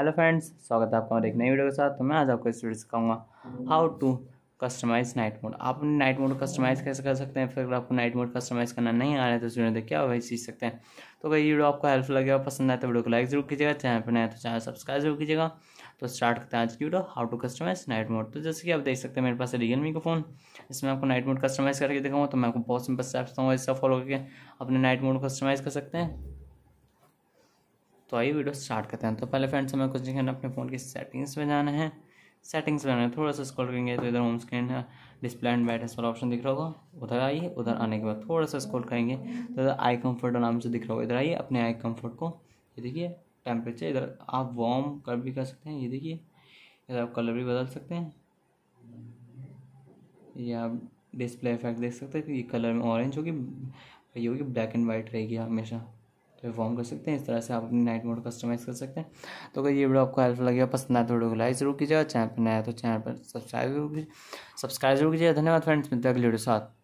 hello friends स्वागत है आपका हमारे एक नई वीडियो के साथ तो मैं आज आपको इस वीडियो सिखाऊंगा how to customise night mode आप नाइट मोड कस्टमाइज कैसे कर सकते हैं फिर अगर आपको नाइट मोड कस्टमाइज करना नहीं आ रहा है तो इस वीडियो देखिए आप वही सीख सकते हैं तो अगर ये वीडियो आपको हेल्पफुल और पसंद आए तो वीडियो को लाइक जरूर कीजिएगा चैनल पर नया तो चैनल सब्सक्राइब जरूर कीजिएगा तो स्टार्ट करते हैं आज की video how to customise night mode तो जैसे कि आप देख सकते हैं मेरे पास रियल मी का फोन इसमें आपको नाइट मोड कस्टमाइज करके दिखाऊंगा तो मैं आपको बहुत सिंपल स्टेप्स दूँगा इसका फॉलो करके अपने नाइट मोड कस्टमाइज कर सकते हैं तो आइए वीडियो स्टार्ट करते हैं तो पहले फ्रेंड्स हमें कुछ नहीं अपने फ़ोन की सेटिंग्स में जाना है सेटिंग्स में जाना थोड़ा सा स्क्रॉल करेंगे तो इधर होम स्क्रीन है डिस्प्ले एंड बैटरी वाला ऑप्शन दिख रहा होगा उधर आइए उधर आने के बाद थोड़ा सा स्क्रॉल करेंगे तो इधर आई कम्फर्ट नाम से दिख रहा होगा इधर आइए अपने आई कम्फर्ट को ये देखिए टेम्परेचर इधर आप वार्म कर भी कर सकते हैं ये देखिए इधर आप कलर भी बदल सकते हैं ये आप डिस्प्ले इफेक्ट देख सकते हैं ये कलर में ऑरेंज होगी ये होगी ब्लैक एंड वाइट रहेगी हमेशा परफॉर्म तो कर सकते हैं इस तरह से आप अपनी नाइट मोड कस्टमाइज़ कर सकते हैं तो अगर ये वीडियो आपको हेल्पफुल लगेगा पसंद आए तो वीडियो को लाइक जरूर कीजिएगा चैनल पर नया तो चैनल पर सब्सक्राइब जरूर कीजिए सब्सक्राइब जरूर कीजिएगा धन्यवाद फ्रेंड्स मिलते हैं अगले वीडियो साथ